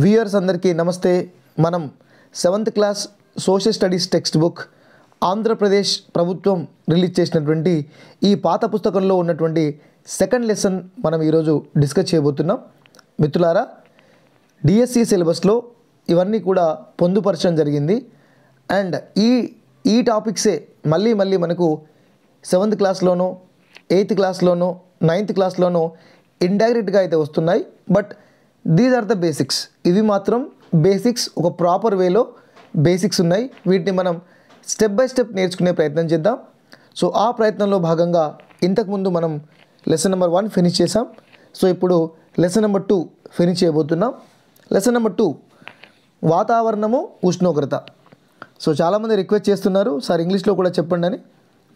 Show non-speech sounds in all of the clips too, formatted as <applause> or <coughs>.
Viewers అందరికీ నమస్తే మనం seventh class social studies text book Andhra Pradesh ప్రభుత్వం రిలీజ్ చేసినటువంటి ఈ పాత పుస్తకంలో ఉన్నటువంటి సెకండ్ లెసన్ మనం ఈరోజు డిస్కస్ చేయబోతున్నాం మిత్రులారా డిఎస్సి సిలబస్లో e ఇవన్నీ కూడా పొందుపరచడం జరిగింది అండ్ ఈ ఈ టాపిక్సే మళ్ళీ మళ్ళీ మనకు సెవెంత్ క్లాస్లోనో ఎయిత్ క్లాస్లోనో నైన్త్ క్లాస్లోనో ఇండైరెక్ట్గా అయితే వస్తున్నాయి but these are the basics ఇవి మాత్రం బేసిక్స్ ఒక ప్రాపర్ వేలో బేసిక్స్ ఉన్నాయి వీటిని మనం స్టెప్ బై స్టెప్ నేర్చుకునే ప్రయత్నం చేద్దాం సో ఆ ప్రయత్నంలో భాగంగా ఇంతకుముందు మనం లెసన్ నెంబర్ వన్ ఫినిష్ చేసాం సో ఇప్పుడు లెసన్ నెంబర్ టూ ఫినిష్ చేయబోతున్నాం లెసన్ నెంబర్ టూ వాతావరణము ఉష్ణోగ్రత సో చాలామంది రిక్వెస్ట్ చేస్తున్నారు సార్ ఇంగ్లీష్లో కూడా చెప్పండి అని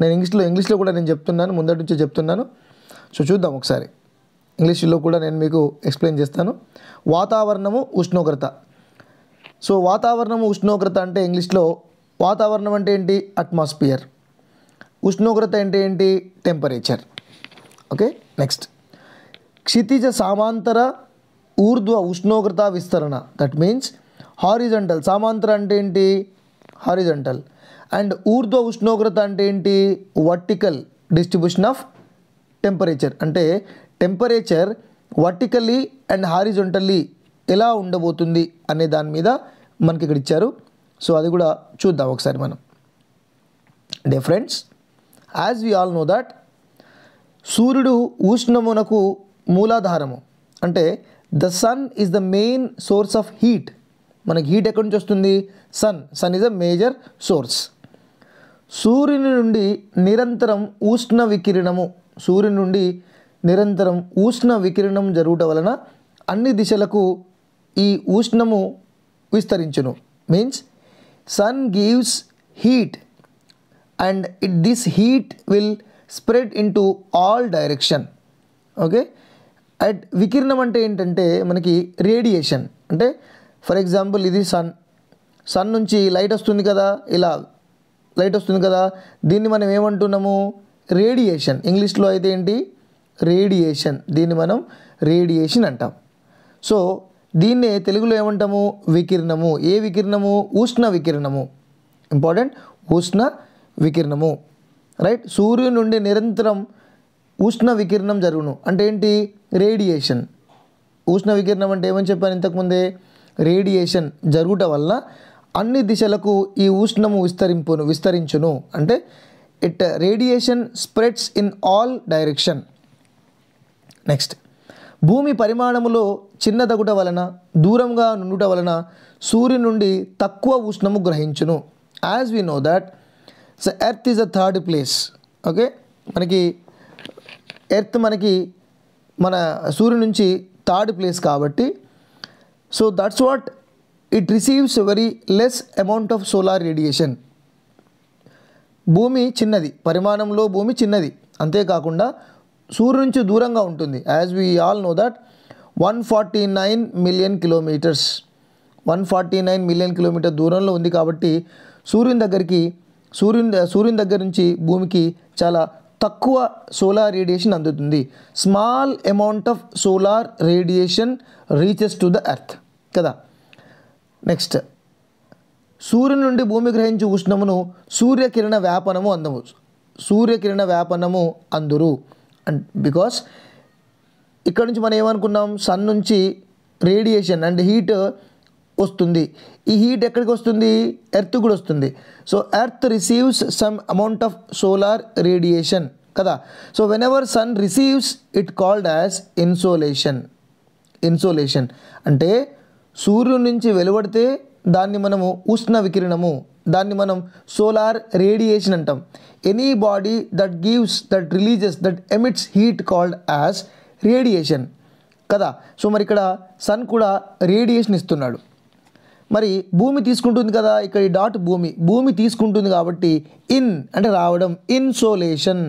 నేను ఇంగ్లీష్లో ఇంగ్లీష్లో కూడా నేను చెప్తున్నాను ముందటి నుంచే చెప్తున్నాను సో చూద్దాం ఒకసారి ఇంగ్లీష్లో కూడా నేను మీకు ఎక్స్ప్లెయిన్ చేస్తాను వాతావరణము ఉష్ణోగ్రత సో వాతావరణము ఉష్ణోగ్రత అంటే ఇంగ్లీష్లో వాతావరణం అంటే ఏంటి అట్మాస్ఫియర్ ఉష్ణోగ్రత అంటే ఏంటి టెంపరేచర్ ఓకే నెక్స్ట్ క్షితిజ సామాంతర ఊర్ధ్వ ఉష్ణోగ్రత విస్తరణ దట్ మీన్స్ హారిజంటల్ సామాంతర అంటే ఏంటి హారిజంటల్ అండ్ ఊర్ధ్వ ఉష్ణోగ్రత అంటే ఏంటి వర్టికల్ డిస్ట్రిబ్యూషన్ ఆఫ్ టెంపరేచర్ అంటే టెంపరేచర్ వర్టికల్లీ అండ్ హారిజొంటల్లీ ఎలా ఉండబోతుంది అనే దాని మీద మనకి ఇక్కడ ఇచ్చారు సో అది కూడా చూద్దాం ఒకసారి మనం dear friends as we all know that సూర్యుడు ఉష్ణమునకు మూలాధారము అంటే the sun is the main source of heat మనకి హీట్ ఎక్కడి నుంచి వస్తుంది sun sun is a major source సూర్యుని నుండి నిరంతరం ఉష్ణ వికిరణము సూర్యుని నుండి నిరంతరం ఉష్ణ వికిరణం జరుగుట వలన అన్ని దిశలకు ఈ ఉష్ణము విస్తరించును means sun gives heat and it this heat will spread in to all direction okay at వికిరణం అంటే ఏంటంటే మనకి రేడియేషన్ అంటే ఫర్ ఎగ్జాంపుల్ ఇది సన్ సన్ నుంచి లైట్ వస్తుంది కదా ఇలా లైట్ వస్తుంది కదా దీన్ని మనం ఏమంటున్నాము రేడియేషన్ ఇంగ్లీష్లో అయితే ఏంటి రేడియేషన్ దీన్ని మనం రేడియేషన్ అంటాం సో దీన్నే తెలుగులో ఏమంటాము వికిరణము ఏ వికిరణము ఉష్ణ వికిరణము ఇంపార్టెంట్ ఉష్ణ వికిరణము రైట్ సూర్యుని నుండి నిరంతరం ఉష్ణ వికిరణం జరుగును అంటే ఏంటి రేడియేషన్ ఉష్ణ వికిరణం అంటే ఏమని చెప్పాను ఇంతకుముందే రేడియేషన్ జరుగుట వల్ల అన్ని దిశలకు ఈ ఉష్ణము విస్తరింపును విస్తరించును అంటే it radiation spreads in all direction next భూమి పరిమాణములో చిన్నదగుట వలన దూరంగా నుండుట వలన సూర్యు నుండి తక్కువ ఉష్ణము గ్రహించును as we know that the earth is a third place okay మనకి ఎర్త్ మనకి మన సూర్యు నుంచి థర్డ్ ప్లేస్ కాబట్టి so that's what it receives very less amount of solar radiation భూమి చిన్నది పరిమాణంలో భూమి చిన్నది అంతేకాకుండా సూర్యు నుంచి దూరంగా ఉంటుంది as we all know that one forty nine million kilometres one forty nine million kilometre దూరంలో ఉంది కాబట్టి సూర్యుని దగ్గరికి సూర్యుని సూర్యుని దగ్గర నుంచి భూమికి చాలా తక్కువ సోలార్ రేడియేషన్ అందుతుంది small amount of solar radiation reaches to the earth కదా నెక్స్ట్ సూర్యుని నుండి భూమి గ్రహించే ఉష్ణమును సూర్యకిరణ వ్యాపనము అందము సూర్యకిరణ వ్యాపనము అందురు అండ్ బికాస్ ఇక్కడ నుంచి మనం ఏమనుకున్నాం సన్ నుంచి రేడియేషన్ అండ్ హీట్ వస్తుంది ఈ హీట్ ఎక్కడికి వస్తుంది ఎర్త్ కూడా వస్తుంది so earth receives some amount of solar radiation కదా so whenever sun receives it called as insolation insolation అంటే సూర్యుడి నుంచి వెలువడితే దాన్ని మనము ఉష్ణ వికిరణము దాన్ని మనం సోలార్ రేడియేషన్ అంటాం any body that gives that releases that emits heat called as radiation కదా సో మరి ఇక్కడ సన్ కూడా రేడియేషన్ ఇస్తున్నాడు మరి భూమి తీసుకుంటుంది కదా ఇక్కడ ఈ డాట్ భూమి భూమి తీసుకుంటుంది కాబట్టి ఇన్ అంటే రావడం ఇన్సోలేషన్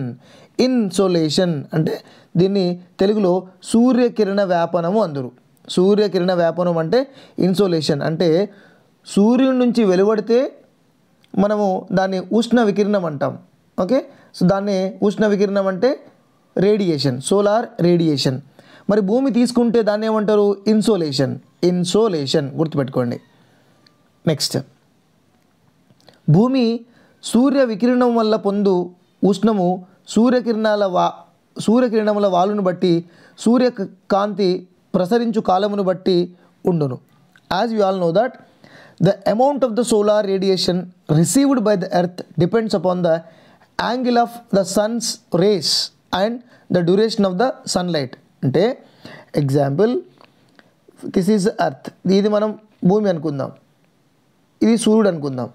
ఇన్సోలేషన్ అంటే దీన్ని తెలుగులో సూర్యకిరణ వ్యాపనము అందరు సూర్యకిరణ వ్యాపనం అంటే ఇన్సోలేషన్ అంటే సూర్యుడి నుంచి వెలువడితే మనము దాన్ని ఉష్ణ వికిరణం అంటాం ఓకే సో దాన్ని ఉష్ణ వికిరణం అంటే రేడియేషన్ సోలార్ రేడియేషన్ మరి భూమి తీసుకుంటే దాన్ని ఏమంటారు ఇన్సోలేషన్ ఇన్సోలేషన్ గుర్తుపెట్టుకోండి నెక్స్ట్ భూమి సూర్య వికిరణం వల్ల పొందు ఉష్ణము సూర్యకిరణాల వా సూర్యకిరణముల వాలును బట్టి సూర్య కాంతి ప్రసరించు కాలమును బట్టి ఉండును as you all know that The amount of the solar radiation received by the earth depends upon the angle of the sun's rays and the duration of the sunlight. అంటే ఎగ్జాంపుల్ దిస్ ఈజ్ అర్త్ ఇది మనం భూమి అనుకుందాం ఇది సూర్యుడు అనుకుందాం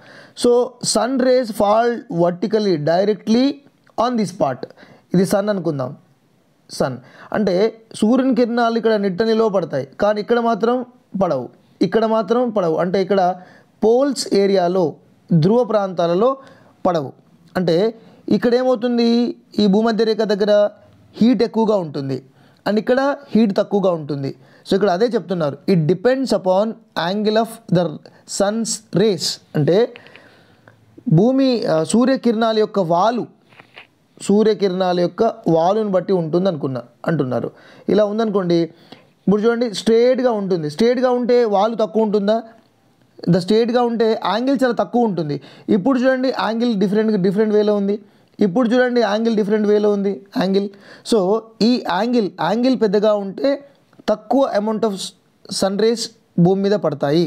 so sun rays fall vertically directly on this part ఇది sun అనుకుందాం సన్ అంటే సూర్యుని కిరణాలు ఇక్కడ నిట్టనిలో పడతాయి కానీ ఇక్కడ మాత్రం పడవు ఇక్కడ మాత్రం పడవు అంటే ఇక్కడ పోల్స్ ఏరియాలో ధ్రువ ప్రాంతాలలో పడవు అంటే ఇక్కడ ఏమవుతుంది ఈ భూమధ్యరేఖ దగ్గర హీట్ ఎక్కువగా ఉంటుంది అండ్ ఇక్కడ హీట్ తక్కువగా ఉంటుంది సో ఇక్కడ అదే చెప్తున్నారు it depends upon angle of the sun's rays అంటే భూమి సూర్యకిరణాల యొక్క వాలు సూర్యకిరణాల యొక్క వాలును బట్టి ఉంటుంది అనుకున్నా అంటున్నారు ఇలా ఉందనుకోండి ఇప్పుడు చూడండి స్ట్రేట్గా ఉంటుంది స్ట్రేట్గా ఉంటే వాలు తక్కువ ఉంటుందా ద స్ట్రేట్గా ఉంటే యాంగిల్ చాలా తక్కువ ఉంటుంది ఇప్పుడు చూడండి యాంగిల్ డిఫరెంట్ డిఫరెంట్ వేలో ఉంది ఇప్పుడు చూడండి యాంగిల్ డిఫరెంట్ వేలో ఉంది యాంగిల్ సో ఈ యాంగిల్ యాంగిల్ పెద్దగా ఉంటే తక్కువ అమౌంట్ ఆఫ్ సన్ రేస్ భూమి మీద పడతాయి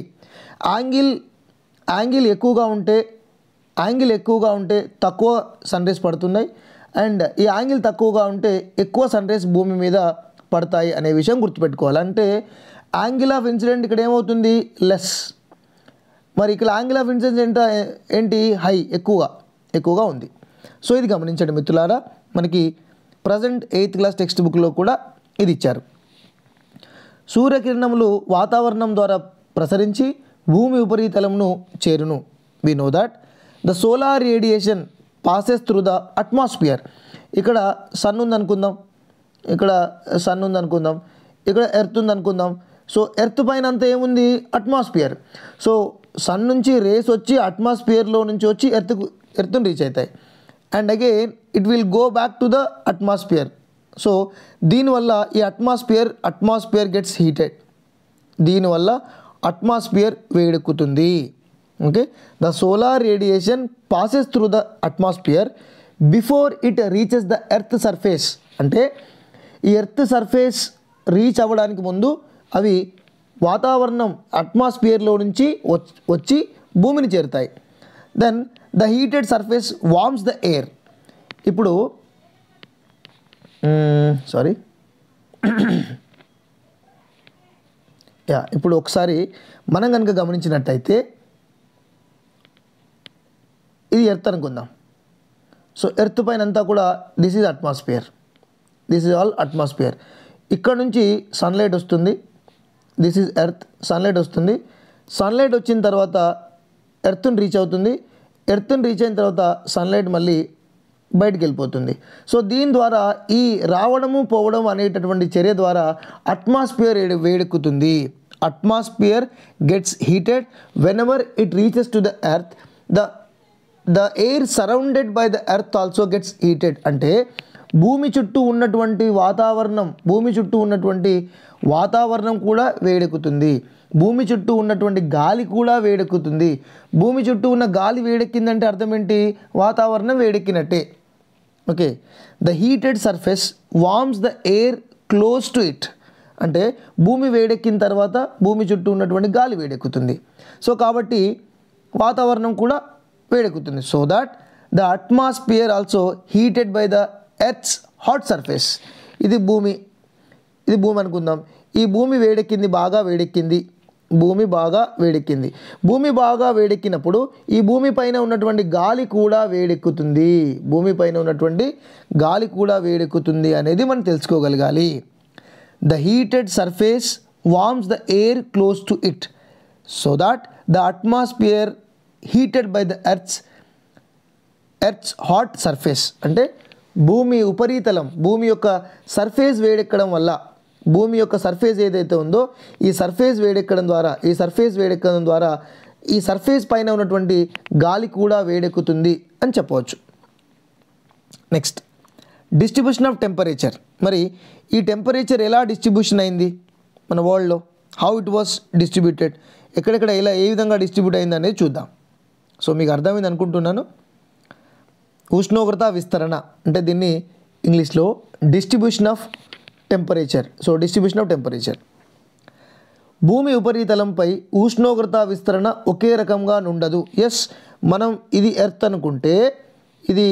యాంగిల్ యాంగిల్ ఎక్కువగా ఉంటే యాంగిల్ ఎక్కువగా ఉంటే తక్కువ సన్ రేస్ పడుతున్నాయి అండ్ ఈ యాంగిల్ తక్కువగా ఉంటే ఎక్కువ సన్ రేస్ భూమి మీద పడతాయి అనే విషయం గుర్తుపెట్టుకోవాలి అంటే యాంగిల్ ఆఫ్ ఇన్సిడెంట్ ఇక్కడ ఏమవుతుంది లెస్ మరి ఇక్కడ యాంగిల్ ఆఫ్ ఇన్సిడెంట్ ఏంట ఏంటి హై ఎక్కువగా ఎక్కువగా ఉంది సో ఇది గమనించండి మిత్రులారా మనకి ప్రజెంట్ ఎయిత్ క్లాస్ టెక్స్ట్ బుక్లో కూడా ఇది ఇచ్చారు సూర్యకిరణములు వాతావరణం ద్వారా ప్రసరించి భూమి ఉపరితలంను చేరును we know that the solar radiation passes through the atmosphere ఇక్కడ సన్ ఉందనుకుందాం ఇక్కడ సన్ ఉంది అనుకుందాం ఇక్కడ ఎర్త్ ఉంది అనుకుందాం సో ఎర్త్ పైన అంతా ఏముంది అట్మాస్ఫియర్ సో సన్ నుంచి రేస్ వచ్చి అట్మాస్ఫియర్లో నుంచి వచ్చి ఎర్త్ ఎర్త్ను రీచ్ అవుతాయి and again it will go back to the atmosphere so దీనివల్ల ఈ అట్మాస్ఫియర్ అట్మాస్ఫియర్ గెట్స్ హీటెడ్ దీనివల్ల అట్మాస్ఫియర్ వేడెక్కుతుంది okay the solar radiation passes through the atmosphere before it reaches the earth surface అంటే ఈ earth surface reach అవ్వడానికి ముందు అవి వాతావరణం అట్మాస్ఫియర్లో నుంచి వచ్చి భూమిని చేరుతాయి then the heated surface warms the air ఇప్పుడు సారీ <coughs> యా ఇప్పుడు ఒకసారి మనం కనుక గమనించినట్టయితే ఇది ఎర్త్ అనుకుందాం సో ఎర్త్ పైన అంతా కూడా this is atmosphere this is all atmosphere ఇక్కడ నుంచి సన్లైట్ వస్తుంది దిస్ ఈజ్ ఎర్త్ సన్లైట్ వస్తుంది సన్లైట్ వచ్చిన తర్వాత ఎర్త్ని రీచ్ అవుతుంది ఎర్త్ని రీచ్ అయిన తర్వాత సన్లైట్ మళ్ళీ బయటికి వెళ్ళిపోతుంది సో దీని ద్వారా ఈ రావడము పోవడం అనేటటువంటి చర్య ద్వారా అట్మాస్ఫియర్ వేడెక్కుతుంది atmosphere gets heated whenever it reaches to the earth the the air surrounded by the earth also gets heated అంటే భూమి చుట్టూ ఉన్నటువంటి వాతావరణం భూమి చుట్టూ ఉన్నటువంటి వాతావరణం కూడా వేడెక్కుతుంది భూమి చుట్టూ ఉన్నటువంటి గాలి కూడా వేడెక్కుతుంది భూమి చుట్టూ ఉన్న గాలి వేడెక్కిందంటే అర్థం ఏంటి వాతావరణం వేడెక్కినట్టే okay the heated surface warms the air close to it అంటే భూమి వేడెక్కిన తర్వాత భూమి చుట్టూ ఉన్నటువంటి గాలి వేడెక్కుతుంది సో కాబట్టి వాతావరణం కూడా వేడెక్కుతుంది so that the atmosphere also heated by the earth's hot surface ఇది భూమి ఇది భూమి అనుకుందాం ఈ భూమి వేడెక్కింది బాగా వేడెక్కింది భూమి బాగా వేడెక్కింది భూమి బాగా వేడెక్కినప్పుడు ఈ భూమి పైన ఉన్నటువంటి గాలి కూడా వేడెక్కుతుంది భూమి పైన ఉన్నటువంటి గాలి కూడా వేడెక్కుతుంది అనేది మనం తెలుసుకోగలగాలి the heated surface warms the air close to it so that the atmosphere heated by the earth's earth's hot surface అంటే భూమి ఉపరితలం భూమి యొక్క సర్ఫేస్ వేడెక్కడం వల్ల భూమి యొక్క సర్ఫేస్ ఏదైతే ఉందో ఈ సర్ఫేస్ వేడెక్కడం ద్వారా ఈ సర్ఫేస్ వేడెక్కడం ద్వారా ఈ సర్ఫేస్ పైన ఉన్నటువంటి గాలి కూడా వేడెక్కుతుంది అని చెప్పవచ్చు నెక్స్ట్ డిస్ట్రిబ్యూషన్ ఆఫ్ టెంపరేచర్ మరి ఈ టెంపరేచర్ ఎలా డిస్ట్రిబ్యూషన్ అయింది మన వరల్డ్లో హౌ ఇట్ వాస్ డిస్ట్రిబ్యూటెడ్ ఎక్కడెక్కడ ఎలా ఏ విధంగా డిస్ట్రిబ్యూట్ అయింది అనేది చూద్దాం సో మీకు అర్థమైంది అనుకుంటున్నాను ఉష్ణోగ్రత విస్తరణ అంటే దీన్ని ఇంగ్లీష్లో distribution of temperature so distribution of temperature భూమి ఉపరితలంపై ఉష్ణోగ్రత విస్తరణ ఒకే రకంగా నుండదు ఎస్ మనం ఇది ఎర్త్ అనుకుంటే ఇది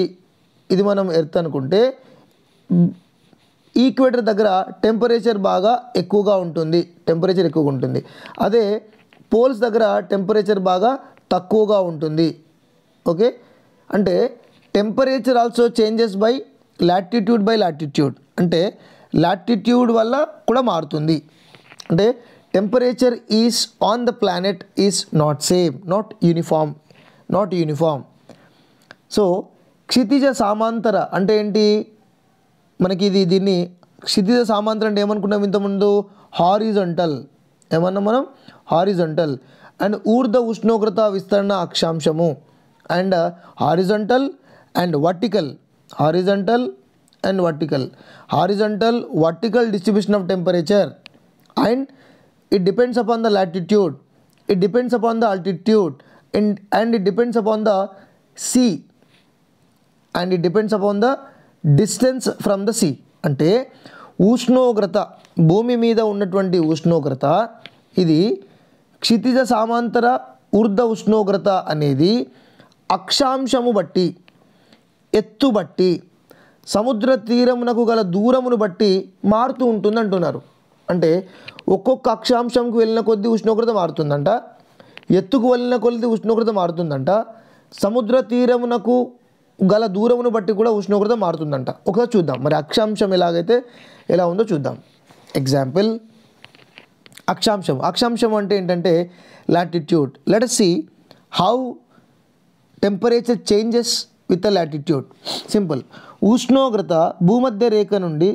ఇది మనం ఎర్త్ అనుకుంటే ఈక్వేటర్ దగ్గర టెంపరేచర్ బాగా ఎక్కువగా ఉంటుంది టెంపరేచర్ ఎక్కువగా ఉంటుంది అదే పోల్స్ దగ్గర టెంపరేచర్ బాగా తక్కువగా ఉంటుంది ఓకే అంటే temperature also changes by latitude by latitude అంటే లాటిట్యూడ్ వల్ల కూడా మారుతుంది అంటే temperature is on the planet is not same not uniform not uniform so క్షితిజ సామాంతర అంటే ఏంటి మనకి ఇది దీన్ని క్షితిజ సామాంతర అంటే ఏమనుకున్నాం ఇంతకుముందు హారిజంటల్ ఏమన్నా మనం హారిజంటల్ అండ్ ఊర్ధ ఉష్ణోగ్రత విస్తరణ అక్షాంశము and horizontal and vertical horizontal and vertical horizontal vertical distribution of temperature and it depends upon the latitude it depends upon the altitude and and it depends upon the sea and it depends upon the distance from the sea అంటే ఉష్ణోగ్రత భూమి మీద ఉన్నటువంటి ఉష్ణోగ్రత ఇది క్షితిజ సామాంతర ఊర్ధ ఉష్ణోగ్రత అనేది అక్షాంశము బట్టి ఎత్తు బట్టి సముద్ర తీరమునకు గల దూరమును బట్టి మారుతూ ఉంటుంది అంటున్నారు అంటే ఒక్కొక్క అక్షాంశంకు వెళ్ళిన కొద్దీ ఉష్ణోగ్రత మారుతుందంట ఎత్తుకు వెళ్ళిన కొద్దీ ఉష్ణోగ్రత మారుతుందంట సముద్ర తీరమునకు గల దూరమును బట్టి కూడా ఉష్ణోగ్రత మారుతుందంట ఒకసారి చూద్దాం మరి అక్షాంశం ఎలాగైతే ఎలా ఉందో చూద్దాం ఎగ్జాంపుల్ అక్షాంశం అక్షాంశం అంటే ఏంటంటే latitude let see how temperature changes with latitude simple ఉష్ణోగ్రత భూమధ్య రేఖ నుండి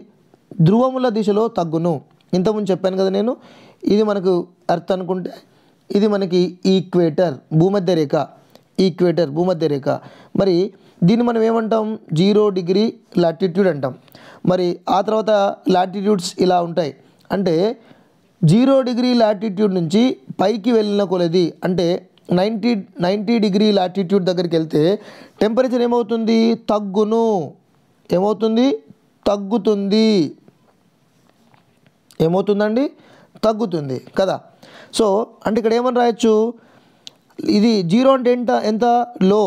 ధ్రువముల దిశలో తగ్గును ఇంతకుముందు చెప్పాను కదా నేను ఇది మనకు అర్త్ అనుకుంటే ఇది మనకి ఈక్వేటర్ భూమధ్య రేఖ ఈక్వేటర్ భూమధ్య రేఖ మరి దీన్ని మనం ఏమంటాం జీరో డిగ్రీ లాటిట్యూడ్ అంటాం మరి ఆ తర్వాత లాటిట్యూడ్స్ ఇలా ఉంటాయి అంటే జీరో డిగ్రీ లాటిట్యూడ్ నుంచి పైకి వెళ్ళిన కొలది అంటే నైంటీ నైంటీ డిగ్రీ లాటిట్యూడ్ దగ్గరికి వెళ్తే టెంపరేచర్ ఏమవుతుంది తగ్గును ఏమవుతుంది తగ్గుతుంది ఏమవుతుందండి తగ్గుతుంది కదా సో అంటే ఇక్కడ ఏమని రాయొచ్చు ఇది జీరో అంటే ఎంత ఎంత లో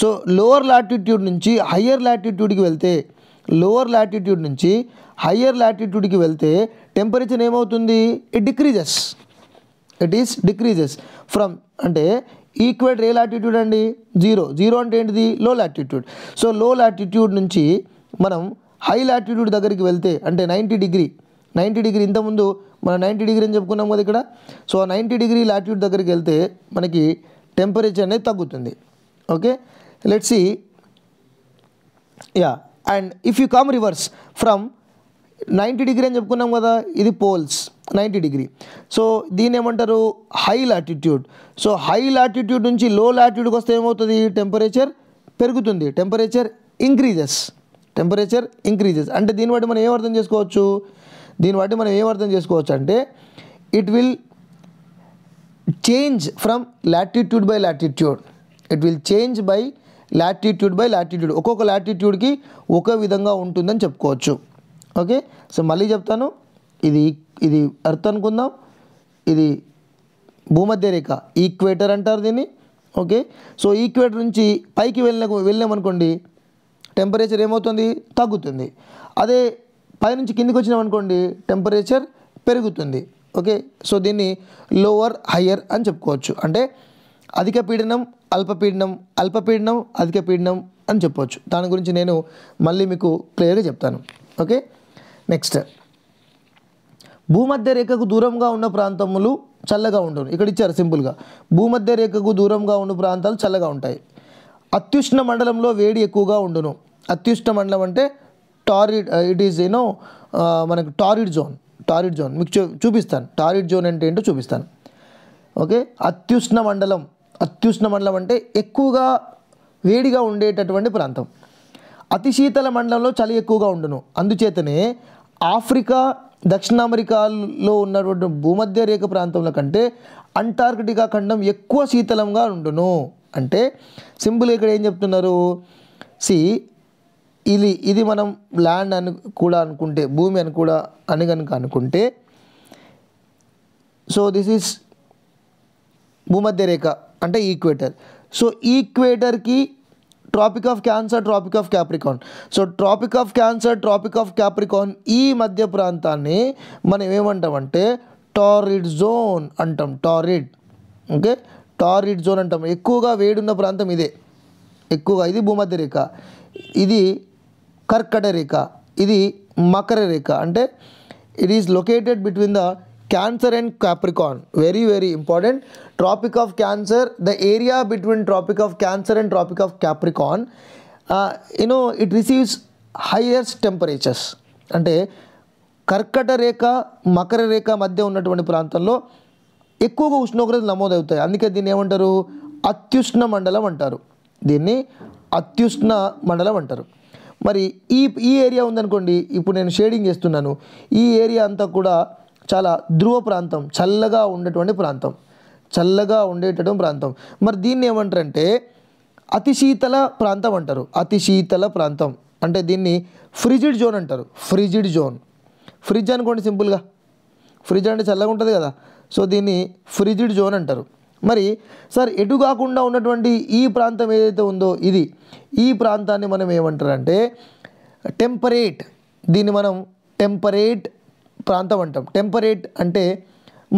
సో లోవర్ లాటిట్యూడ్ నుంచి హయ్యర్ లాటిట్యూడ్కి వెళ్తే లోవర్ లాటిట్యూడ్ నుంచి హయ్యర్ లాటిట్యూడ్కి వెళ్తే టెంపరేచర్ ఏమవుతుంది it decreases it is decreases from అంటే ఈక్వేట్ ఏ లాటిట్యూడ్ అండి జీరో జీరో అంటే ఏంటిది లో లాటిట్యూడ్ సో లో లాటిట్యూడ్ నుంచి మనం హై లాటిట్యూడ్ దగ్గరికి వెళ్తే అంటే నైంటీ డిగ్రీ నైంటీ డిగ్రీ ఇంతకుముందు మనం నైంటీ డిగ్రీ అని చెప్పుకున్నాం కదా ఇక్కడ సో నైంటీ డిగ్రీ లాటిట్యూడ్ దగ్గరికి వెళ్తే మనకి టెంపరేచర్ అనేది తగ్గుతుంది okay let's see yeah and if you come reverse from ninety degree అని చెప్పుకున్నాం కదా ఇది పోల్స్ నైంటీ డిగ్రీ సో దీని ఏమంటారు high latitude so high latitude నుంచి లో లాటిట్యూడ్కి వస్తే ఏమవుతుంది టెంపరేచర్ పెరుగుతుంది టెంపరేచర్ ఇంక్రీజెస్ టెంపరేచర్ ఇంక్రీజెస్ అంటే దీని బట్టి మనం ఏం అర్థం చేసుకోవచ్చు దీన్ని బట్టి మనం ఏం అర్థం చేసుకోవచ్చు అంటే it will change from latitude by latitude it will change by latitude by latitude ఒక్కొక్క లాటిట్యూడ్కి ఒక విధంగా ఉంటుందని చెప్పుకోవచ్చు ఓకే సో మళ్ళీ చెప్తాను ఇది ఇది ఎర్త్ అనుకుందాం ఇది భూమధ్య రేఖ ఈక్వేటర్ అంటారు దీన్ని ఓకే సో ఈక్వేటర్ నుంచి పైకి వెళ్ళిన వెళ్ళామనుకోండి టెంపరేచర్ ఏమవుతుంది తగ్గుతుంది అదే పైనుంచి కిందికి వచ్చినామనుకోండి టెంపరేచర్ పెరుగుతుంది ఓకే సో దీన్ని లోవర్ హయ్యర్ అని చెప్పుకోవచ్చు అంటే అధిక పీడనం అల్పపీడనం అల్పపీడనం అధిక పీడనం అని చెప్పవచ్చు దాని గురించి నేను మళ్ళీ మీకు క్లియర్గా చెప్తాను ఓకే నెక్స్ట్ భూమధ్య రేఖకు దూరంగా ఉన్న ప్రాంతములు చల్లగా ఉండవు ఇక్కడ ఇచ్చారు సింపుల్గా భూమధ్య రేఖకు దూరంగా ఉన్న ప్రాంతాలు చల్లగా ఉంటాయి అత్యుష్ణ మండలంలో వేడి ఎక్కువగా ఉండును అత్యుష్ణ మండలం అంటే torrid it is you know torrid zone torrid zone మీకు చూ చూపిస్తాను టారిడ్ జోన్ అంటే ఏంటో చూపిస్తాను ఓకే అత్యుష్ణ మండలం అత్యుష్ణ మండలం అంటే ఎక్కువగా వేడిగా ఉండేటటువంటి ప్రాంతం అతిశీతల మండలంలో చలి ఎక్కువగా ఉండును అందుచేతనే ఆఫ్రికా దక్షిణ అమెరికాలో ఉన్నటువంటి భూమధ్య రేఖ ప్రాంతంలో కంటే అంటార్కిటికా ఖండం ఎక్కువ శీతలంగా ఉండును అంటే సింపుల్ ఇక్కడ ఏం చెప్తున్నారు సి ఇది ఇది మనం ల్యాండ్ అని కూడా అనుకుంటే భూమి అని కూడా అని కనుక అనుకుంటే సో దిస్ ఈస్ భూమధ్య రేఖ అంటే ఈక్వేటర్ సో ఈక్వేటర్కి tropic of cancer tropic of capricorn so tropic of cancer tropic of capricorn ఈ మధ్య ప్రాంతాన్ని మనం ఏమంటామంటే టారిడ్ జోన్ అంటాం టారిడ్ ఓకే టారిడ్ జోన్ అంటాం ఎక్కువగా వేడున్న ప్రాంతం ఇదే ఎక్కువగా ఇది భూమధ్య రేఖ ఇది కర్కట రేఖ ఇది మకర రేఖ అంటే it is located between the Cancer and Capricorn very very important tropic of Cancer the area between tropic of Cancer and tropic of Capricorn you know it receives highest temperatures అంటే కర్కట రేఖ మకర రేఖ మధ్య ఉన్నటువంటి ప్రాంతంలో ఎక్కువగా ఉష్ణోగ్రతలు నమోదవుతాయి అందుకే దీన్ని ఏమంటారు అత్యుష్ణ మండలం అంటారు దీన్ని అత్యుష్ణ మండలం అంటారు మరి ఈ ఈ ఏరియా ఉందనుకోండి ఇప్పుడు నేను షేడింగ్ చేస్తున్నాను ఈ ఏరియా అంతా కూడా చాలా ధ్రువ ప్రాంతం చల్లగా ఉండేటువంటి ప్రాంతం చల్లగా ఉండేటటువంటి ప్రాంతం మరి దీన్ని ఏమంటారంటే శీతల ప్రాంతం అంటారు అతి శీతల ప్రాంతం అంటే దీన్ని ఫ్రిజిడ్ జోన్ అంటారు ఫ్రిజిడ్ జోన్ ఫ్రిడ్జ్ అనుకోండి సింపుల్గా ఫ్రిడ్జ్ అంటే చల్లగా ఉంటుంది కదా సో దీన్ని ఫ్రిజిడ్ జోన్ అంటారు మరి సార్ ఎటు కాకుండా ఉన్నటువంటి ఈ ప్రాంతం ఏదైతే ఉందో ఇది ఈ ప్రాంతాన్ని మనం ఏమంటారంటే టెంపరేట్ దీన్ని మనం టెంపరేట్ ప్రాంతం అంటాం టెంపరేట్ అంటే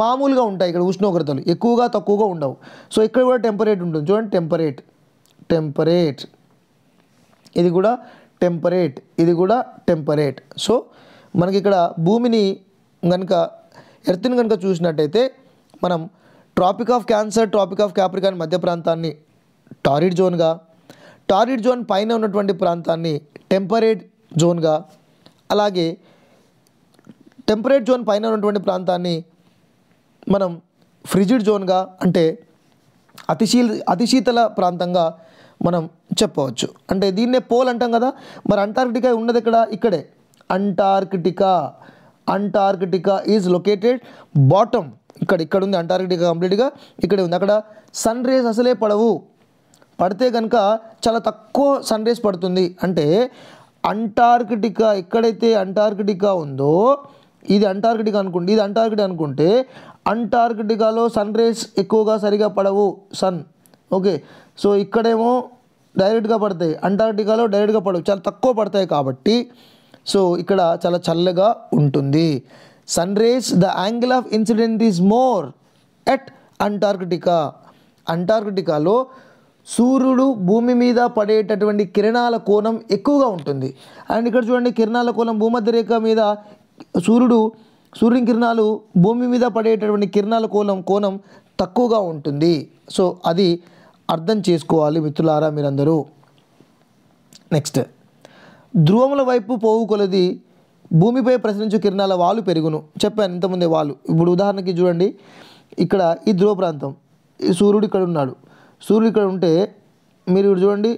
మామూలుగా ఉంటాయి ఇక్కడ ఉష్ణోగ్రతలు ఎక్కువగా తక్కువగా ఉండవు సో ఇక్కడ కూడా టెంపరేట్ ఉంటుంది చూడండి టెంపరేట్ టెంపరేట్ ఇది కూడా టెంపరేట్ ఇది కూడా టెంపరేట్ సో మనకి ఇక్కడ భూమిని కనుక ఎర్త్ని కనుక చూసినట్టయితే మనం tropic of cancer tropic of capricorn మధ్య ప్రాంతాన్ని టారిడ్ జోన్గా టారిడ్ జోన్ పైన ఉన్నటువంటి ప్రాంతాన్ని టెంపరేట్ జోన్గా అలాగే టెంపరేట్ జోన్ పైన ఉన్నటువంటి ప్రాంతాన్ని మనం ఫ్రిజిడ్ జోన్గా అంటే అతిశీల అతిశీతల ప్రాంతంగా మనం చెప్పవచ్చు అంటే దీన్నే పోల్ అంటాం కదా మరి అంటార్కిటికా ఉన్నది ఇక్కడ ఇక్కడే Antarctica Antarctica is located bottom ఇక్కడ ఇక్కడ ఉంది అంటార్కిటికా కంప్లీట్గా ఇక్కడే ఉంది అక్కడ సన్ రేస్ అసలే పడవు పడితే కనుక చాలా తక్కువ సన్ రేస్ పడుతుంది అంటే అంటార్కిటికా ఎక్కడైతే అంటార్కిటికా ఉందో ఇది అంటార్కిటిక్ అనుకుంటే ఇది అంటార్కిటిక్ అనుకుంటే అంటార్కిటికాలో సన్ రేస్ ఎక్కువగా సరిగా పడవు సన్ ఓకే సో ఇక్కడేమో డైరెక్ట్గా పడతాయి అంటార్కిటికాలో డైరెక్ట్గా పడవు చాలా తక్కువ పడతాయి కాబట్టి సో ఇక్కడ చాలా చల్లగా ఉంటుంది sun rays the angle of incident is more at Antarctica అంటార్కిటికాలో సూర్యుడు భూమి మీద పడేటటువంటి కిరణాల కోణం ఎక్కువగా ఉంటుంది అండ్ ఇక్కడ చూడండి కిరణాల కోణం భూమధ్య రేఖ మీద సూర్యుడు సూర్యుని కిరణాలు భూమి మీద పడేటటువంటి కిరణాల కోణం కోణం తక్కువగా ఉంటుంది సో అది అర్థం చేసుకోవాలి మిత్రులారా మీరందరూ నెక్స్ట్ ధ్రువముల వైపు పోవు కొలది భూమిపై ప్రసరించు కిరణాల వాళ్ళు పెరుగును చెప్పాను ఇంతకుముందే వాళ్ళు ఇప్పుడు ఉదాహరణకి చూడండి ఇక్కడ ఈ ధ్రువ ప్రాంతం ఈ సూర్యుడు ఇక్కడ ఉన్నాడు సూర్యుడు ఇక్కడ ఉంటే మీరు చూడండి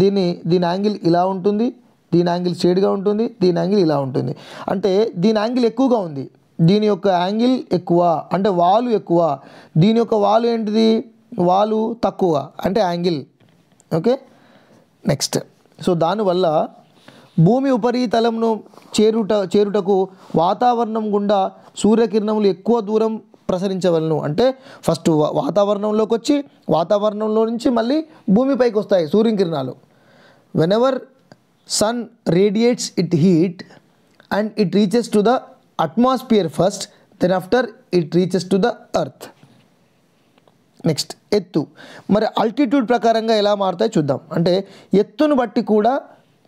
దీన్ని దీని యాంగిల్ ఇలా ఉంటుంది దీని యాంగిల్ స్ట్రేట్గా ఉంటుంది దీని యాంగిల్ ఇలా ఉంటుంది అంటే దీని యాంగిల్ ఎక్కువగా ఉంది దీని యొక్క యాంగిల్ ఎక్కువ అంటే వాలు ఎక్కువ దీని యొక్క వాలు ఏంటిది వాలు తక్కువ అంటే యాంగిల్ ఓకే నెక్స్ట్ సో దానివల్ల భూమి ఉపరితలంను చేరుట చేరుటకు వాతావరణం గుండా సూర్యకిరణములు ఎక్కువ దూరం ప్రసరించవలను అంటే ఫస్ట్ వాతావరణంలోకి వచ్చి వాతావరణంలో నుంచి మళ్ళీ భూమిపైకి వస్తాయి సూర్యకిరణాలు whenever sun radiates it heat and it reaches to the atmosphere first then after it reaches to the earth next ఎత్తు మరి అల్టిట్యూడ్ ప్రకారంగా ఎలా మారుతాయి చూద్దాం అంటే ఎత్తును బట్టి కూడా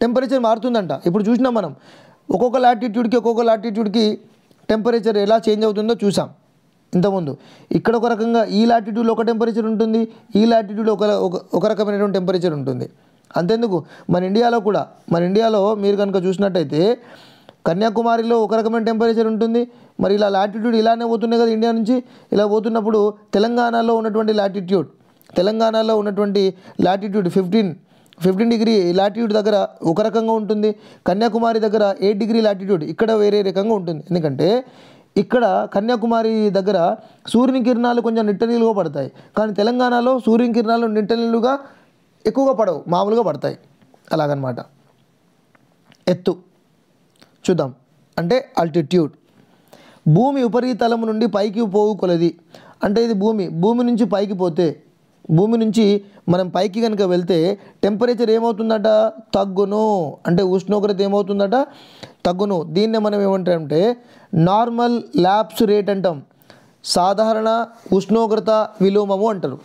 టెంపరేచర్ మారుతుందంట ఇప్పుడు చూసినాం మనం ఒక్కొక్క లాటిట్యూడ్కి ఒక్కొక్క లాటిట్యూడ్కి టెంపరేచర్ ఎలా చేంజ్ అవుతుందో చూసాం ఇంతకుముందు ఇక్కడ ఒక రకంగా ఈ లాటిట్యూడ్లో ఒక టెంపరేచర్ ఉంటుంది ఈ లాటిట్యూడ్లో ఒక ఒక రకమైనటువంటి టెంపరేచర్ ఉంటుంది అంతెందుకు మన ఇండియాలో కూడా మన ఇండియాలో మీరు కనుక చూసినట్టయితే కన్యాకుమారిలో ఒక రకమైన టెంపరేచర్ ఉంటుంది మరి ఇలా లాటిట్యూడ్ ఇలానే పోతున్నాయి కదా ఇండియా నుంచి ఇలా పోతున్నప్పుడు తెలంగాణలో ఉన్నటువంటి లాటిట్యూడ్ తెలంగాణలో ఉన్నటువంటి latitude fifteen fifteen degree latitude దగ్గర ఒక రకంగా ఉంటుంది కన్యాకుమారి దగ్గర ఎయిట్ డిగ్రీ లాటిట్యూడ్ ఇక్కడ వేరే రకంగా ఉంటుంది ఎందుకంటే ఇక్కడ కన్యాకుమారి దగ్గర సూర్యుని కిరణాలు కొంచెం నిట్టనీలుగా పడతాయి కానీ తెలంగాణలో సూర్యుని కిరణాలు నిట్టనీలుగా ఎక్కువగా పడవు మామూలుగా పడతాయి అలాగనమాట ఎత్తు చూద్దాం అంటే అల్టిట్యూడ్ భూమి ఉపరితలం నుండి పైకి పోవు కొలది అంటే ఇది భూమి భూమి నుంచి పైకి పోతే భూమి నుంచి మనం పైకి కనుక వెళ్తే టెంపరేచర్ ఏమవుతుందట తగ్గును అంటే ఉష్ణోగ్రత ఏమవుతుందట తగ్గును దీన్నే మనం ఏమంటామంటే నార్మల్ ల్యాబ్స్ రేట్ అంటాం సాధారణ ఉష్ణోగ్రత విలోమము అంటారు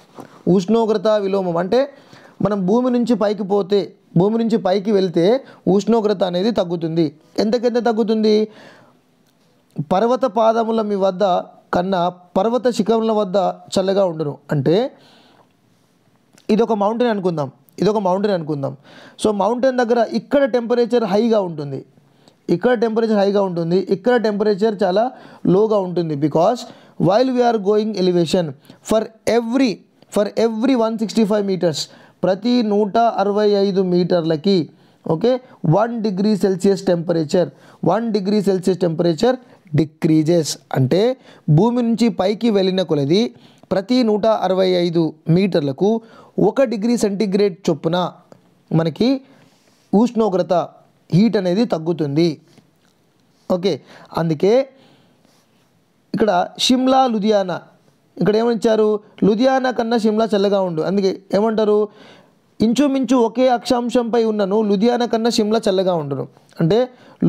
ఉష్ణోగ్రత విలోమం అంటే మనం భూమి నుంచి పైకి పోతే భూమి నుంచి పైకి వెళ్తే ఉష్ణోగ్రత అనేది తగ్గుతుంది ఎంతకెంత తగ్గుతుంది పర్వత పాదముల మీ వద్ద కన్నా పర్వత శిఖరుల వద్ద చల్లగా ఉండును అంటే ఇదొక మౌంటైన్ అనుకుందాం ఇదొక మౌంటైన్ అనుకుందాం సో మౌంటైన్ దగ్గర ఇక్కడ టెంపరేచర్ హైగా ఉంటుంది ఇక్కడ టెంపరేచర్ హైగా ఉంటుంది ఇక్కడ టెంపరేచర్ చాలా లోగా ఉంటుంది because while we're going elevation for every for every one sixty five meters ప్రతి నూట అరవై ఐదు మీటర్లకి okay one degree Celsius temperature one degree Celsius temperature decreases అంటే భూమి నుంచి పైకి వెళ్ళిన కొలది ప్రతి నూట అరవై ఐదు మీటర్లకు ఒక డిగ్రీ సెంటిగ్రేడ్ చొప్పున మనకి ఉష్ణోగ్రత హీట్ అనేది తగ్గుతుంది ఓకే అందుకే ఇక్కడ షిమ్లా లుధియానా ఇక్కడ ఏమనిచ్చారు లుధియానా కన్నా షిమ్లా చల్లగా ఉండు అందుకే ఏమంటారు ఇంచుమించు ఒకే అక్షాంశంపై ఉన్నను లుధియానా కన్నా షిమ్లా చల్లగా ఉండను అంటే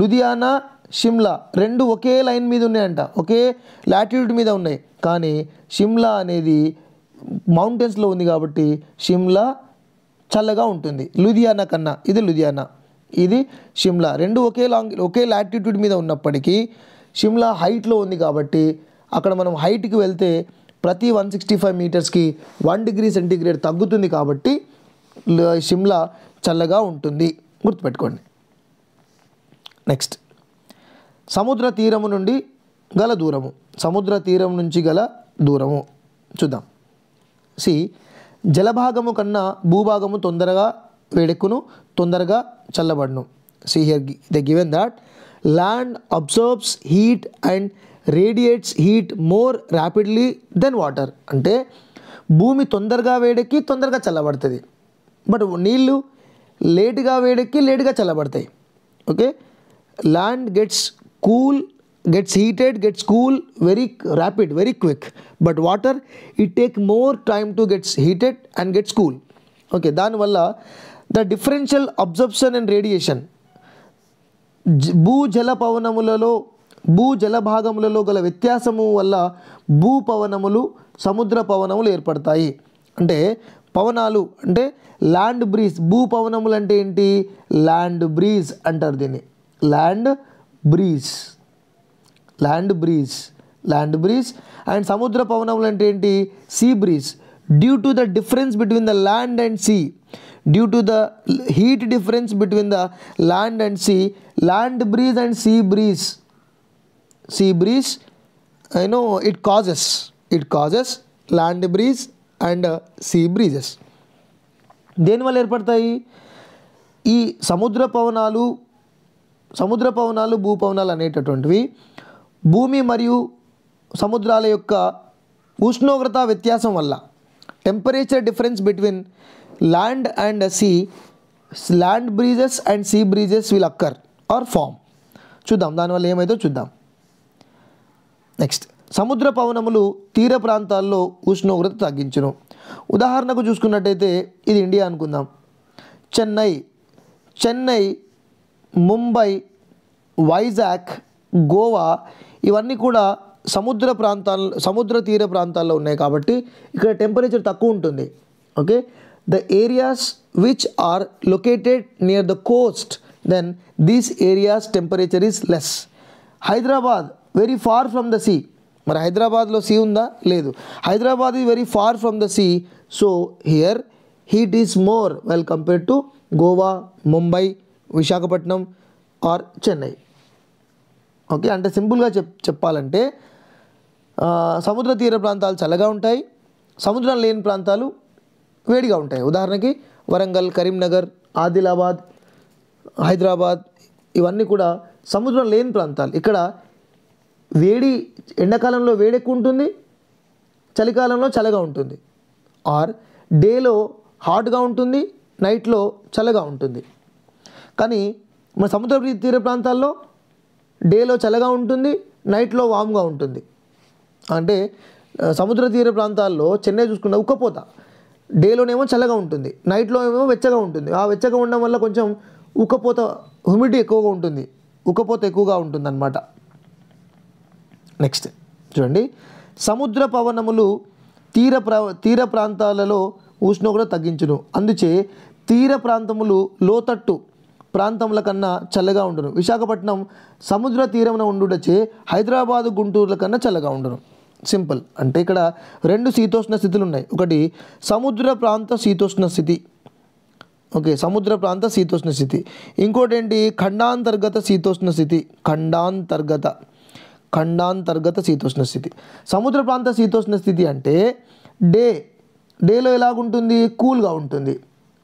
లుధియానా షిమ్లా రెండు ఒకే లైన్ మీద ఉన్నాయంట ఒకే లాటిట్యూడ్ మీద ఉన్నాయి కానీ షిమ్లా అనేది మౌంటైన్స్లో ఉంది కాబట్టి షిమ్లా చల్లగా ఉంటుంది లుధియానా కన్నా ఇది లుధియానా ఇది షిమ్లా రెండు ఒకే లాంగ్ ఒకే లాటిట్యూడ్ మీద ఉన్నప్పటికీ షిమ్లా హైట్లో ఉంది కాబట్టి అక్కడ మనం హైట్కి వెళ్తే ప్రతి వన్ సిక్స్టీ ఫైవ్ మీటర్స్కి వన్ డిగ్రీ సెంటీగ్రేడ్ తగ్గుతుంది కాబట్టి షిమ్లా చల్లగా ఉంటుంది గుర్తుపెట్టుకోండి నెక్స్ట్ సముద్ర తీరము నుండి గల దూరము సముద్ర తీరం నుంచి గల దూరము చూద్దాం సి జలభాగము కన్నా భూభాగము తొందరగా వేడెక్కును తొందరగా చల్లబడును see here the given that land absorbs heat and radiates heat more rapidly then water అంటే భూమి తొందరగా వేడెక్కి తొందరగా చల్లబడుతుంది బట్ నీళ్ళు లేటుగా వేడెక్కి లేటుగా చల్లబడతాయి okay land gets cool gets heated gets cool very rapid very quick but water it take more time to gets heated and gets cool okay దానివల్ల the differential absorption and radiation జల పవనములలో భూ జలభాగములలో గల వ్యత్యాసము వల్ల భూ పవనములు సముద్ర పవనములు ఏర్పడతాయి అంటే పవనాలు అంటే ల్యాండ్ బ్రీజ్ భూ పవనములు అంటే ఏంటి ల్యాండ్ బ్రీజ్ అంటారు దీన్ని land breeze land breeze land breeze and సముద్ర పవనములు అంటే ఏంటి sea breeze due to the difference between the land and sea due to the heat difference between the land and sea land breeze and sea breeze sea breeze I know it causes it causes land breeze and sea breezes దేనివల్ల ఏర్పడతాయి ఈ సముద్ర పవనాలు సముద్ర పవనాలు భూపవనాలు అనేటటువంటివి భూమి మరియు సముద్రాల యొక్క ఉష్ణోగ్రత వ్యత్యాసం వల్ల temperature difference between land and sea land breezes and sea breezes will occur or form చూద్దాం దానివల్ల ఏమైతే చూద్దాం నెక్స్ట్ సముద్ర పవనములు తీర ప్రాంతాల్లో ఉష్ణోగ్రత తగ్గించును ఉదాహరణకు చూసుకున్నట్టయితే ఇది ఇండియా అనుకుందాం చెన్నై చెన్నై ముంబై వైజాగ్ గోవా ఇవన్నీ కూడా సముద్ర ప్రాంతాల సముద్ర తీర ప్రాంతాల్లో ఉన్నాయి కాబట్టి ఇక్కడ టెంపరేచర్ తక్కువ ఉంటుంది okay the areas which are located near the coast then these areas temperature is less Hyderabad very far from the sea మరి హైదరాబాద్లో సీ ఉందా లేదు Hyderabad is very far from the sea so here heat is more well compare to Goa Mumbai Visakhapatnam or Chennai okay అంటే సింపుల్గా చెప్ చెప్పాలంటే సముద్ర తీర ప్రాంతాలు చల్లగా ఉంటాయి సముద్రం లేని ప్రాంతాలు వేడిగా ఉంటాయి ఉదాహరణకి వరంగల్ కరీంనగర్ ఆదిలాబాద్ హైదరాబాద్ ఇవన్నీ కూడా సముద్రం లేని ప్రాంతాలు ఇక్కడ వేడి ఎండాకాలంలో వేడి ఎక్కువ ఉంటుంది చలికాలంలో చల్లగా ఉంటుంది ఆర్ డేలో హాట్గా ఉంటుంది నైట్లో చల్లగా ఉంటుంది కానీ మన సముద్ర తీర ప్రాంతాల్లో డేలో చల్లగా ఉంటుంది నైట్లో వామ్గా ఉంటుంది అంటే సముద్ర తీర ప్రాంతాల్లో చెన్నై చూసుకున్న ఉక్కపోత డేలోనేమో చల్లగా ఉంటుంది నైట్లో ఏమో వెచ్చగా ఉంటుంది ఆ వెచ్చగా ఉండడం వల్ల కొంచెం ఉక్కపోత హ్యూమిడిటీ ఎక్కువగా ఉంటుంది ఉక్కపోత ఎక్కువగా ఉంటుంది అన్నమాట నెక్స్ట్ చూడండి సముద్ర పవనములు తీర ప్రా తీర ప్రాంతాలలో ఉష్ణోగ్రత తగ్గించును అందుచే తీర ప్రాంతములు లోతట్టు ప్రాంతముల కన్నా చల్లగా ఉండను విశాఖపట్నం సముద్ర తీరమున ఉండుటచే హైదరాబాద్ గుంటూరుల కన్నా చల్లగా ఉండను సింపుల్ అంటే ఇక్కడ రెండు శీతోష్ణ స్థితులు ఉన్నాయి ఒకటి సముద్ర ప్రాంత శీతోష్ణ స్థితి ఓకే సముద్ర ప్రాంత శీతోష్ణ స్థితి ఇంకోటి ఏంటి ఖండాంతర్గత శీతోష్ణ స్థితి ఖండాంతర్గత ఖండాంతర్గత శీతోష్ణ స్థితి సముద్ర ప్రాంత శీతోష్ణ స్థితి అంటే డే డేలో ఎలాగుంటుంది కూల్గా ఉంటుంది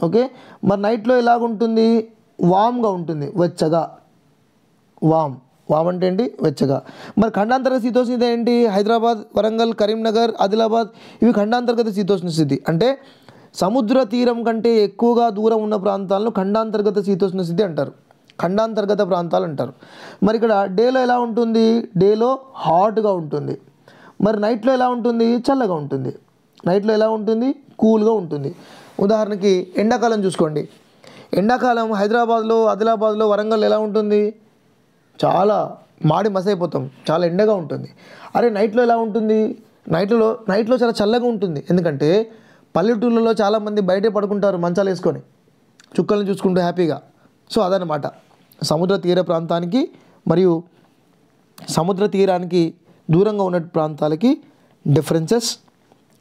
ఓకే మరి నైట్లో ఎలాగుంటుంది వామ్గా ఉంటుంది వెచ్చగా వామ్ వామ్ అంటే ఏంటి వెచ్చగా మరి ఖండాంతర్గత శీతోష్ణ ఏంటి హైదరాబాద్ వరంగల్ కరీంనగర్ ఆదిలాబాద్ ఇవి ఖండాంతర్గత శీతోష్ణ స్థితి అంటే సముద్ర తీరం కంటే ఎక్కువగా దూరం ఉన్న ప్రాంతాలను ఖండాంతర్గత శీతోష్ణ స్థితి అంటారు ఖండాంతర్గత ప్రాంతాలు అంటారు మరి ఇక్కడ డేలో ఎలా ఉంటుంది డేలో హాట్గా ఉంటుంది మరి నైట్లో ఎలా ఉంటుంది చల్లగా ఉంటుంది నైట్లో ఎలా ఉంటుంది కూల్గా ఉంటుంది ఉదాహరణకి ఎండాకాలం చూసుకోండి ఎండాకాలం హైదరాబాద్లో ఆదిలాబాద్లో వరంగల్ ఎలా ఉంటుంది చాలా మాడి మసైపోతాం చాలా ఎండగా ఉంటుంది అరే నైట్లో ఎలా ఉంటుంది నైట్లో నైట్లో చాలా చల్లగా ఉంటుంది ఎందుకంటే పల్లెటూళ్ళలో చాలామంది బయటే పడుకుంటారు మంచాలు వేసుకొని చుక్కలను చూసుకుంటూ హ్యాపీగా సో అదనమాట సముద్ర తీర ప్రాంతానికి మరియు సముద్ర తీరానికి దూరంగా ఉన్న ప్రాంతాలకి డిఫరెన్సెస్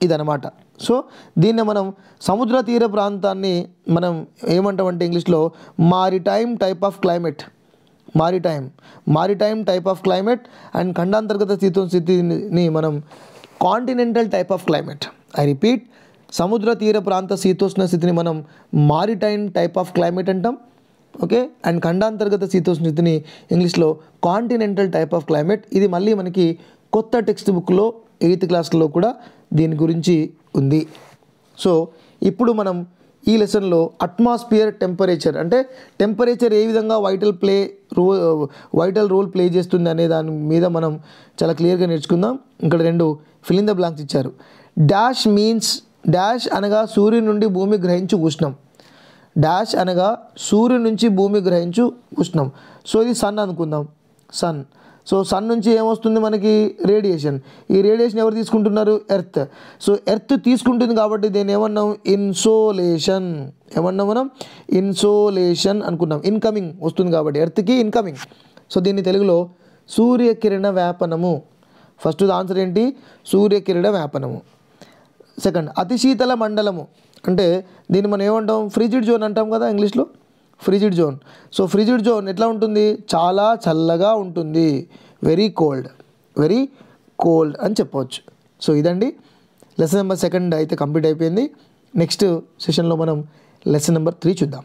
ఇదనమాట సో దీన్ని మనం సముద్ర తీర ప్రాంతాన్ని మనం ఏమంటామంటే ఇంగ్లీష్లో maritime type of climate maritime maritime type of climate and ఖండాంతర్గత స్థితి స్థితిని మనం continental type of climate I repeat సముద్ర తీర ప్రాంత శీతోష్ణ స్థితిని మనం మారిటైన్ టైప్ ఆఫ్ క్లైమేట్ అంటాం ఓకే అండ్ ఖండాంతర్గత శీతోష్ణస్థితిని ఇంగ్లీష్లో కాంటినెంటల్ టైప్ ఆఫ్ క్లైమేట్ ఇది మళ్ళీ మనకి కొత్త టెక్స్ట్ బుక్లో ఎయిత్ క్లాస్లో కూడా దీని గురించి ఉంది సో ఇప్పుడు మనం ఈ లెసన్లో అట్మాస్ఫియర్ టెంపరేచర్ అంటే టెంపరేచర్ ఏ విధంగా వైటల్ ప్లే రో వైటల్ రోల్ ప్లే చేస్తుంది అనే దాని మీద మనం చాలా క్లియర్గా నేర్చుకుందాం ఇక్కడ రెండు ఫిలింద బ్లాంక్స్ ఇచ్చారు డాష్ మీన్స్ డాష్ అనగా సూర్యుని నుండి భూమి గ్రహించి ఉష్ణం డాష్ అనగా సూర్యుడి నుంచి భూమి గ్రహించు ఉష్ణం సో ఇది సన్ అనుకుందాం సన్ సో సన్ నుంచి ఏమొస్తుంది మనకి రేడియేషన్ ఈ రేడియేషన్ ఎవరు తీసుకుంటున్నారు ఎర్త్ సో ఎర్త్ తీసుకుంటుంది కాబట్టి దీన్ని ఏమన్నాం ఇన్సోలేషన్ ఏమన్నాం మనం ఇన్సోలేషన్ అనుకున్నాం ఇన్కమింగ్ వస్తుంది కాబట్టి ఎర్త్కి ఇన్కమింగ్ సో దీన్ని తెలుగులో సూర్యకిరణ వ్యాపనము ఫస్ట్ ఆన్సర్ ఏంటి సూర్యకిరణ వ్యాపనము సెకండ్ అతిశీతల మండలము అంటే దీన్ని మనం ఏమంటాం ఫ్రిజిడ్ జోన్ అంటాం కదా ఇంగ్లీష్లో frigid zone so frigid zone ఎట్లా ఉంటుంది చాలా చల్లగా ఉంటుంది వెరీ కోల్డ్ వెరీ కోల్డ్ అని చెప్పవచ్చు సో ఇదండి లెసన్ నెంబర్ సెకండ్ అయితే కంప్లీట్ అయిపోయింది నెక్స్ట్ సెషన్లో మనం లెసన్ నెంబర్ త్రీ చూద్దాం